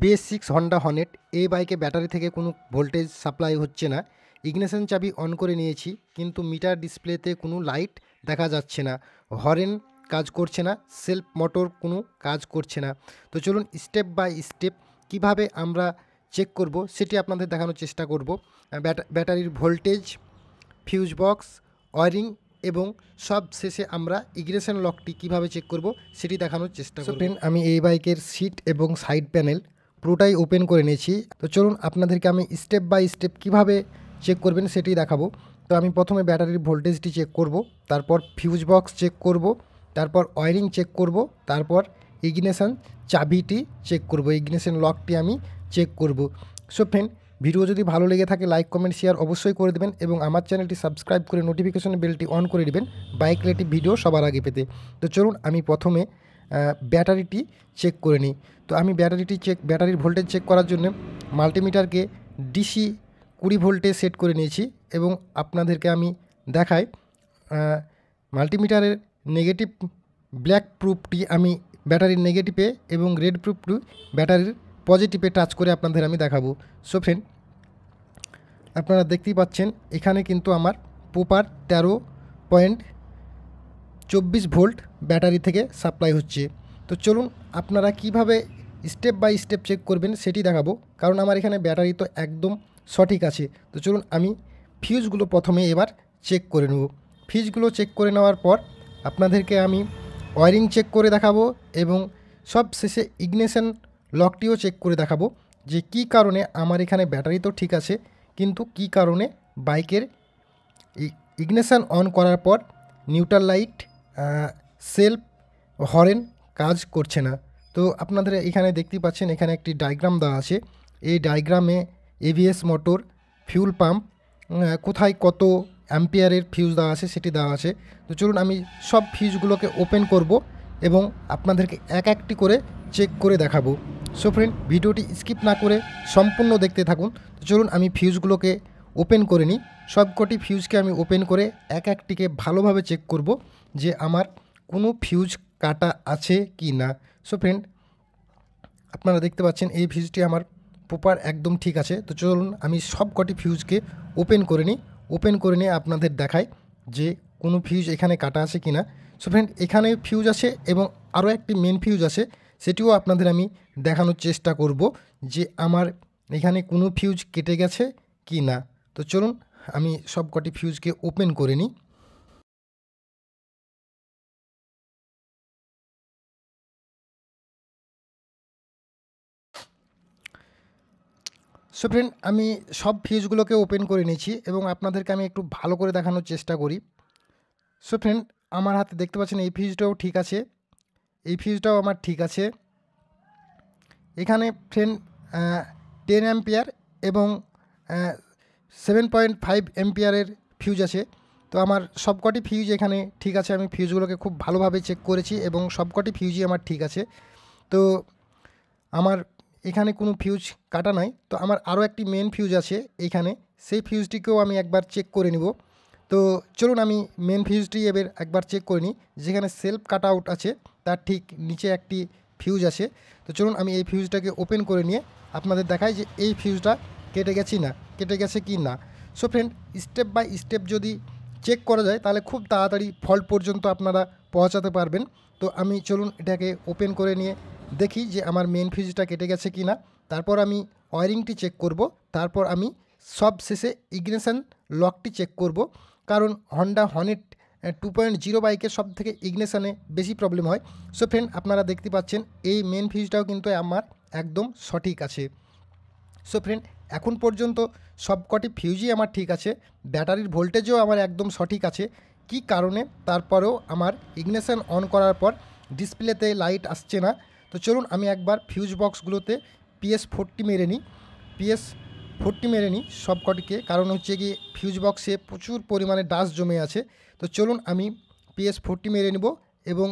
BS six Honda Hornet এই বাইকে battery থেকে কোনো ভোল্টেজ সাপ্লাই হচ্ছে না ইগনেশন চাবি অন করে নিয়েছি কিন্তু মিটার ডিসপ্লেতে কোনো লাইট দেখা যাচ্ছে না হরেন কাজ করছে না সেলফ মোটর কোনো কাজ করছে না তো চলুন স্টেপ বাই স্টেপ কিভাবে আমরা চেক করব সেটি আপনাদের দেখানোর চেষ্টা করব ব্যাটারির ভোল্টেজ ফিউজ বক্স ওয়ারিং এবং সব শেষে আমরা ইগ্রেশন লকটি কিভাবে চেক করব সেটি দেখানোর চেষ্টা করব আমি এই বাইকের সিট এবং সাইড প্যানেল পুরোটাই ওপেন করে নিয়েছি তো চলুন আপনাদেরকে আমি স্টেপ বাই স্টেপ কিভাবে চেক করবেন সেটি দেখাবো তো আমি প্রথমে ব্যাটারির ভোল্টেজটি চেক করব তারপর ফিউজ বক্স চেক করব তারপর ওয়ারিং চেক করব তারপর ইগনেশান চাবিটি চেক করব ইগনেশান লকটি আমি চেক করব সো ফ্রেন্ড ভিডিও যদি ভালো লেগে থাকে লাইক কমেন্ট শেয়ার অবশ্যই করে দেবেন এবং আমার চ্যানেলটি সাবস্ক্রাইব করে নোটিফিকেশন বেলটি অন করে দেবেন বাইক রিলেটিভ ভিডিও সবার আগে পেতে তো চলুন আমি প্রথমে ব্যাটারিটি চেক করে নিই তো আমি ব্যাটারিটি চেক ব্যাটারির ভোল্টেজ চেক করার জন্য মাল্টিমিটারকে ডিসি কুড়ি ভোল্টে সেট করে নিয়েছি এবং আপনাদেরকে আমি দেখাই মাল্টিমিটারের নেগেটিভ ব্ল্যাক প্রুফটি আমি ব্যাটারির নেগেটিভে এবং রেড প্রুফটি ব্যাটারির পজিটিভে টাচ করে আপনাদের আমি দেখাবো সো ফ্রেন্ড আপনারা দেখতেই পাচ্ছেন এখানে কিন্তু আমার পোপার তেরো পয়েন্ট চব্বিশ ভোল্ট ব্যাটারি থেকে সাপ্লাই হচ্ছে তো চলুন আপনারা কিভাবে স্টেপ বাই স্টেপ চেক করবেন সেটি দেখাবো কারণ আমার এখানে ব্যাটারি তো একদম সঠিক আছে তো চলুন আমি ফিউজগুলো প্রথমে এবার চেক করে নেব ফিউজগুলো চেক করে নেওয়ার পর আপনাদেরকে আমি ওয়ারিং চেক করে দেখাবো এবং সব শেষে ইগনেশন লকটিও চেক করে দেখাবো যে কি কারণে আমার এখানে ব্যাটারি তো ঠিক আছে কিন্তু কি কারণে বাইকের ইগনেশান অন করার পর নিউট্রাল লাইট সেলফ হরেন কাজ করছে না তো আপনাদের এখানে দেখতে পাচ্ছেন এখানে একটি ডায়াগ্রাম দেওয়া আছে এই ডায়াগ্রামে এভিএস মোটর ফিউল পাম্প কোথায় কত অ্যাম্পিয়ারের ফিউজ দেওয়া আছে সেটি দেওয়া আছে তো চলুন আমি সব ফিউজগুলোকে ওপেন করব এবং আপনাদেরকে এক একটি করে চেক করে দেখাবো সো ফ্রেন্ড ভিডিওটি স্কিপ না করে সম্পূর্ণ দেখতে থাকুন তো চলুন আমি ফিউজগুলোকে ওপেন করে নিই সবকটি ফিউজকে আমি ওপেন করে এক একটিকে ভালোভাবে চেক করব যে আমার কোনো ফিউজ কাটা আছে কি না সো ফ্রেন্ড আপনারা দেখতে পাচ্ছেন এই ফিউজটি আমার প্রপার একদম ঠিক আছে তো চলুন আমি সবকটি ফিউজকে ওপেন করে নিই ওপেন করে নিয়ে আপনাদের দেখাই যে কোনো ফিউজ এখানে কাটা আছে কি না সো ফ্রেন্ড এখানে ফিউজ আছে এবং আরও একটি মেন ফিউজ আছে সেটিও আপনাদের আমি দেখানোর চেষ্টা করব যে আমার এখানে কোনো ফিউজ কেটে গেছে কি না তো চলুন আমি সব কটি ফিউজকে ওপেন করে নিই সো ফ্রেন্ড আমি সব ফিউজগুলোকে ওপেন করে নিয়েছি এবং আপনাদেরকে আমি একটু ভালো করে দেখানোর চেষ্টা করি সো ফ্রেন্ড আমার হাতে দেখতে পাচ্ছেন এই ফিউজটাও ঠিক আছে এই ফিউজটাও আমার ঠিক আছে এখানে ফ্রেন্ড টেন অ্যাম্পিয়ার এবং সেভেন পয়েন্ট ফাইভ এমপিয়ারের ফিউজ আছে তো আমার সবকটি ফিউজ এখানে ঠিক আছে আমি ফিউজগুলোকে খুব ভালোভাবে চেক করেছি এবং সবকটি ফিউজই আমার ঠিক আছে তো আমার এখানে কোনো ফিউজ কাটা নাই তো আমার আরও একটি মেন ফিউজ আছে এইখানে সেই ফিউজটিকেও আমি একবার চেক করে নিব তো চলুন আমি মেন ফিউজটি এবার একবার চেক করে নিই যেখানে সেলফ কাট আউট আছে তার ঠিক নিচে একটি ফিউজ আছে তো চলুন আমি এই ফিউজটাকে ওপেন করে নিয়ে আপনাদের দেখাই যে এই ফিউজটা কেটে গেছি না কেটে গেছে কি না so friend step by step যদি চেক করা যায় তাহলে খুব তাড়াতাড়ি ফল পর্যন্ত আপনারা পৌঁছাতে পারবেন তো আমি চলুন এটাকে ওপেন করে নিয়ে দেখি যে আমার মেন ফিউজটা কেটে গেছে কি না তারপর আমি ওয়ারিংটি চেক করব তারপর আমি সব শেষে ইগনেশান লকটি চেক করব কারণ Honda Hornet two point zero বাইকের সব থেকে ইগনেশানে বেশি প্রবলেম হয় সো ফ্রেন্ড আপনারা দেখতে পাচ্ছেন এই মেন ফিউজটাও কিন্তু আমার একদম সঠিক আছে সো ফ্রেন্ড এখন পর্যন্ত সবকটি ফিউজই আমার ঠিক আছে ব্যাটারির ভোল্টেজও আমার একদম সঠিক আছে কি কারণে তারপরেও আমার ইগনেশন অন করার পর ডিসপ্লেতে লাইট আসছে না তো চলুন আমি একবার ফিউজ বক্সগুলোতে পিএস ফোরটি মেরে নিই পিএস ফোরটি মেরে নিই সবকটিকে কারণ হচ্ছে কি ফিউজ বক্সে প্রচুর পরিমাণে ডাস জমে আছে তো চলুন আমি পিএস ফোরটি মেরে নিব এবং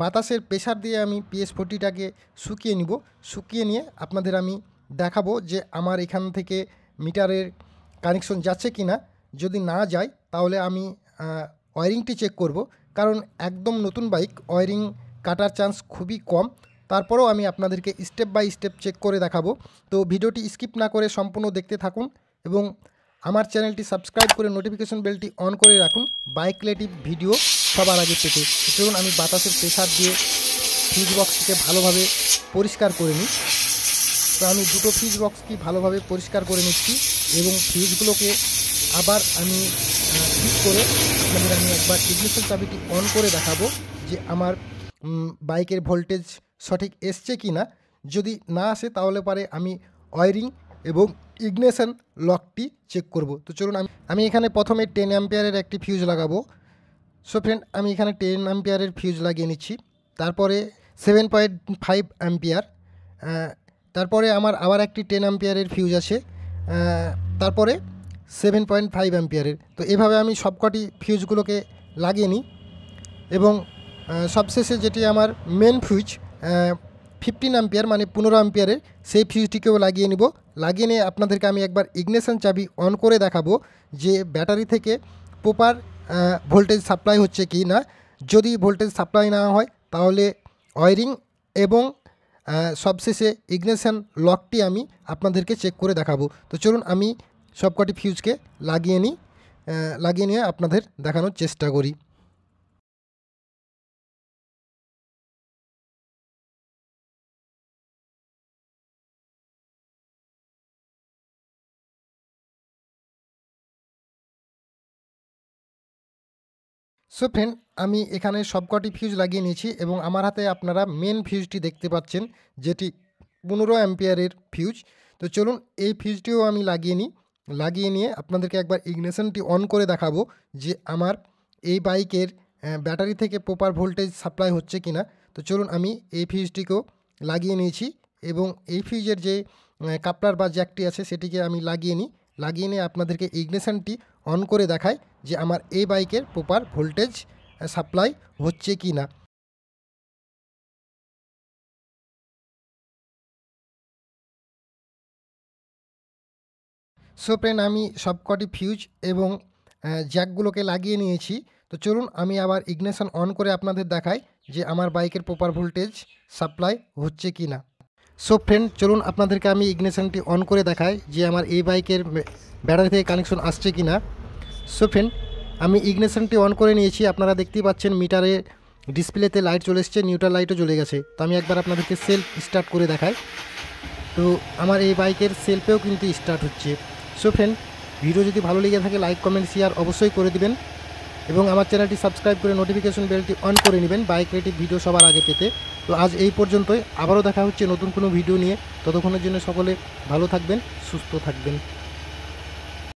বাতাসের প্রেশার দিয়ে আমি পিএস ফোরটিটাকে শুকিয়ে নিব শুকিয়ে নিয়ে আপনাদের আমি দেখাবো যে আমার এখান থেকে মিটারের কানেকশন যাচ্ছে কি না যদি না যায় তাহলে আমি ওয়ারিংটি চেক করব কারণ একদম নতুন বাইক ওয়ারিং কাটার চান্স খুবই কম তারপরেও আমি আপনাদেরকে স্টেপ বাই স্টেপ চেক করে দেখাবো তো ভিডিওটি স্কিপ না করে সম্পূর্ণ দেখতে থাকুন এবং আমার চ্যানেলটি সাবস্ক্রাইব করে নোটিফিকেশন বেলটি অন করে রাখুন বাইক রিলেটিভ ভিডিও সবার আগে পেতে যেমন আমি বাতাসের প্রেশার দিয়ে ফিউজ বক্সটিকে ভালোভাবে পরিষ্কার করে নিই তো আমি দুটো ফিউজ বক্সকে ভালোভাবে পরিষ্কার করে নিচ্ছি এবং ফিউজগুলোকে আবার আমি ঠিক করে আপনাদের আমি একবার ইগনিশন চাবিটি অন করে দেখাবো যে আমার বাইকের ভোল্টেজ সঠিক এসছে কি না যদি না আসে তাহলে পরে আমি ওয়ারিং এবং ইগনেশন লকটি চেক করব তো চলুন আমি আমি এখানে প্রথমে টেন অ্যাম্পিয়ারের একটি ফিউজ লাগাবো সো ফ্রেন্ড আমি এখানে টেন অ্যাম্পিয়ারের ফিউজ লাগিয়ে নিচ্ছি তারপরে সেভেন পয়েন্ট ফাইভ অ্যাম্পিয়ার তারপরে আমার আবার একটি টেন অ্যাম্পিয়ারের ফিউজ আছে তারপরে সেভেন পয়েন্ট ফাইভ অ্যাম্পিয়ারের তো এভাবে আমি সবকটি ফিউজগুলোকে লাগিয়ে নিই এবং সবশেষে যেটি আমার মেন ফিউজ ফিফটিন অ্যাম্পিয়ার মানে পনেরো অ্যাম্পিয়ারের সেই ফিউজটিকেও লাগিয়ে নিব লাগিয়ে নিয়ে আপনাদেরকে আমি একবার ইগনেশন চাবি অন করে দেখাবো যে ব্যাটারি থেকে প্রপার ভোল্টেজ সাপ্লাই হচ্ছে কি না যদি ভোল্টেজ সাপ্লাই না হয় তাহলে ওয়ারিং এবং সবশেষে ইগনেশান লকটি আমি আপনাদেরকে চেক করে দেখাবো তো চলুন আমি সবকটি ফিউজকে লাগিয়ে নিই লাগিয়ে নিয়ে আপনাদের দেখানোর চেষ্টা করি সো ফ্রেন্ড আমি এখানে সবকটি ফিউজ লাগিয়ে নিয়েছি এবং আমার হাতে আপনারা মেন ফিউজটি দেখতে পাচ্ছেন যেটি পনেরো অ্যাম্পিয়ারের ফিউজ তো চলুন এই ফিউজটিও আমি লাগিয়ে নিই লাগিয়ে নিয়ে আপনাদেরকে একবার ইগনেশনটি অন করে দেখাবো যে আমার এই বাইকের ব্যাটারি থেকে প্রপার ভোল্টেজ সাপ্লাই হচ্ছে কি না তো চলুন আমি এই ফিউজটিকেও লাগিয়ে নিয়েছি এবং এই ফিউজের যে কাপড়ার বা জ্যাকটি আছে সেটিকে আমি লাগিয়ে নিই লাগিয়ে নিয়ে আপনাদেরকে ইগনেশনটি অন করে দেখায় যে আমার এই বাইকের প্রপার ভোল্টেজ সাপ্লাই হচ্ছে কি না সো ফ্রেন্ড আমি সবকটি ফিউজ এবং জ্যাকগুলোকে লাগিয়ে নিয়েছি তো চলুন আমি আবার ইগনেশন অন করে আপনাদের দেখাই যে আমার বাইকের প্রপার ভোল্টেজ সাপ্লাই হচ্ছে কি না সো ফ্রেন্ড চলুন আপনাদেরকে আমি ইগনেশনটি অন করে দেখাই যে আমার এই বাইকের ব্যাটারি থেকে কানেকশন আসছে কি না সো ফ্রেন্ড আমি ইগনেশনটি অন করে নিয়েছি আপনারা দেখতেই পাচ্ছেন মিটারে ডিসপ্লেতে লাইট চলে এসছে নিউট্রাল লাইটও চলে গেছে তো আমি একবার আপনাদেরকে সেলফ স্টার্ট করে দেখাই তো আমার এই বাইকের সেলফেও কিন্তু স্টার্ট হচ্ছে সো ফ্রেন্ড ভিডিও যদি ভালো লেগে থাকে লাইক কমেন্ট শেয়ার অবশ্যই করে দিবেন এবং আমার চ্যানেলটি সাবস্ক্রাইব করে নোটিফিকেশন বেলটি অন করে নেবেন বাইক রেটিভ ভিডিও সবার আগে পেতে তো আজ এই পর্যন্তই আবারও দেখা হচ্ছে নতুন কোনো ভিডিও নিয়ে ততক্ষণের জন্য সকলে ভালো থাকবেন সুস্থ থাকবেন